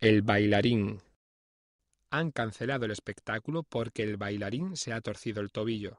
El bailarín. Han cancelado el espectáculo porque el bailarín se ha torcido el tobillo.